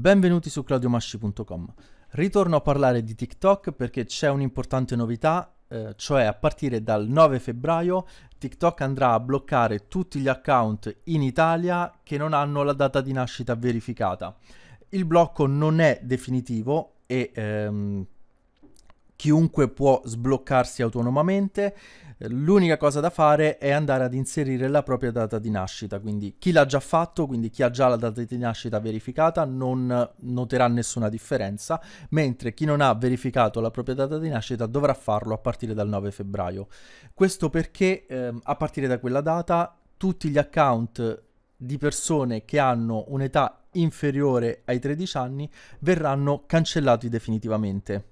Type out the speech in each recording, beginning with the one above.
benvenuti su claudiomasci.com. Ritorno a parlare di TikTok perché c'è un'importante novità, eh, cioè a partire dal 9 febbraio TikTok andrà a bloccare tutti gli account in Italia che non hanno la data di nascita verificata. Il blocco non è definitivo e ehm, chiunque può sbloccarsi autonomamente. L'unica cosa da fare è andare ad inserire la propria data di nascita, quindi chi l'ha già fatto, quindi chi ha già la data di nascita verificata non noterà nessuna differenza, mentre chi non ha verificato la propria data di nascita dovrà farlo a partire dal 9 febbraio. Questo perché ehm, a partire da quella data tutti gli account di persone che hanno un'età inferiore ai 13 anni verranno cancellati definitivamente.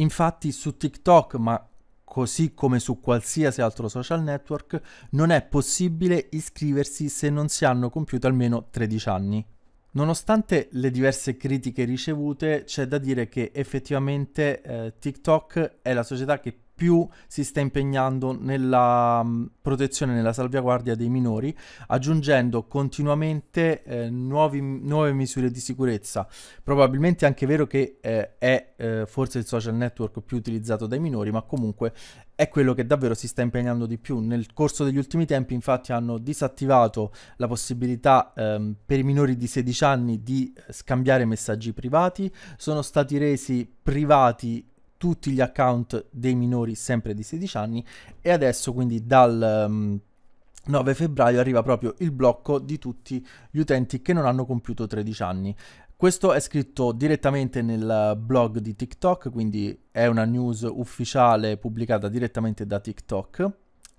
Infatti su TikTok, ma così come su qualsiasi altro social network, non è possibile iscriversi se non si hanno compiuto almeno 13 anni. Nonostante le diverse critiche ricevute, c'è da dire che effettivamente eh, TikTok è la società che più si sta impegnando nella mm, protezione, nella salvaguardia dei minori, aggiungendo continuamente eh, nuovi, nuove misure di sicurezza. Probabilmente è anche vero che eh, è eh, forse il social network più utilizzato dai minori, ma comunque è quello che davvero si sta impegnando di più. Nel corso degli ultimi tempi infatti hanno disattivato la possibilità ehm, per i minori di 16 anni di eh, scambiare messaggi privati, sono stati resi privati tutti gli account dei minori sempre di 16 anni e adesso quindi dal... Um, ehm, 9 febbraio arriva proprio il blocco di tutti gli utenti che non hanno compiuto 13 anni. Questo è scritto direttamente nel blog di TikTok, quindi è una news ufficiale pubblicata direttamente da TikTok.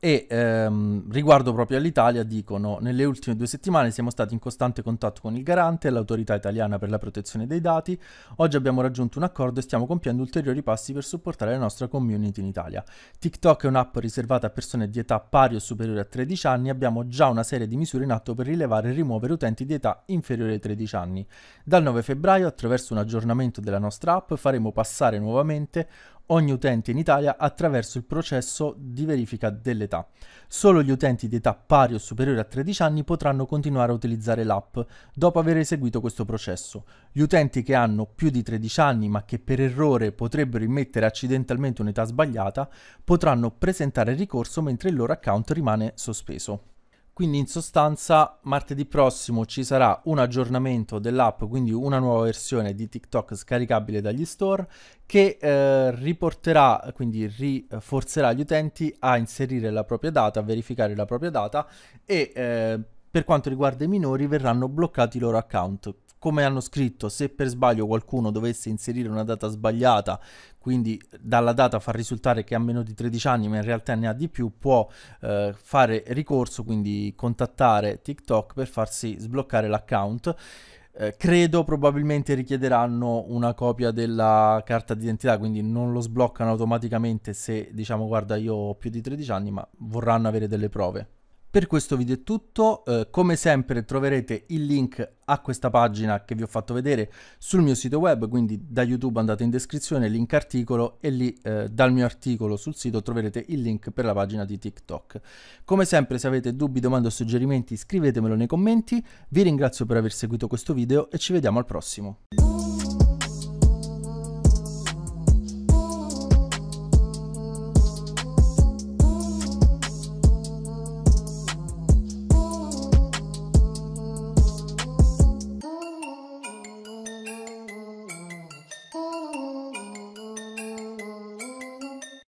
E ehm, riguardo proprio all'Italia dicono, nelle ultime due settimane siamo stati in costante contatto con il garante e l'autorità italiana per la protezione dei dati, oggi abbiamo raggiunto un accordo e stiamo compiendo ulteriori passi per supportare la nostra community in Italia. TikTok è un'app riservata a persone di età pari o superiore a 13 anni abbiamo già una serie di misure in atto per rilevare e rimuovere utenti di età inferiore ai 13 anni. Dal 9 febbraio, attraverso un aggiornamento della nostra app, faremo passare nuovamente ogni utente in Italia attraverso il processo di verifica dell'età. Solo gli utenti di età pari o superiore a 13 anni potranno continuare a utilizzare l'app dopo aver eseguito questo processo. Gli utenti che hanno più di 13 anni ma che per errore potrebbero immettere accidentalmente un'età sbagliata potranno presentare ricorso mentre il loro account rimane sospeso. Quindi in sostanza martedì prossimo ci sarà un aggiornamento dell'app, quindi una nuova versione di TikTok scaricabile dagli store che eh, riporterà, quindi rinforzerà gli utenti a inserire la propria data, a verificare la propria data e eh, per quanto riguarda i minori verranno bloccati i loro account come hanno scritto, se per sbaglio qualcuno dovesse inserire una data sbagliata, quindi dalla data far risultare che ha meno di 13 anni, ma in realtà ne ha di più, può eh, fare ricorso, quindi contattare TikTok per farsi sbloccare l'account. Eh, credo probabilmente richiederanno una copia della carta d'identità, quindi non lo sbloccano automaticamente se diciamo guarda io ho più di 13 anni, ma vorranno avere delle prove. Per questo video è tutto, eh, come sempre troverete il link a questa pagina che vi ho fatto vedere sul mio sito web, quindi da YouTube andate in descrizione, link articolo e lì eh, dal mio articolo sul sito troverete il link per la pagina di TikTok. Come sempre se avete dubbi, domande o suggerimenti scrivetemelo nei commenti, vi ringrazio per aver seguito questo video e ci vediamo al prossimo.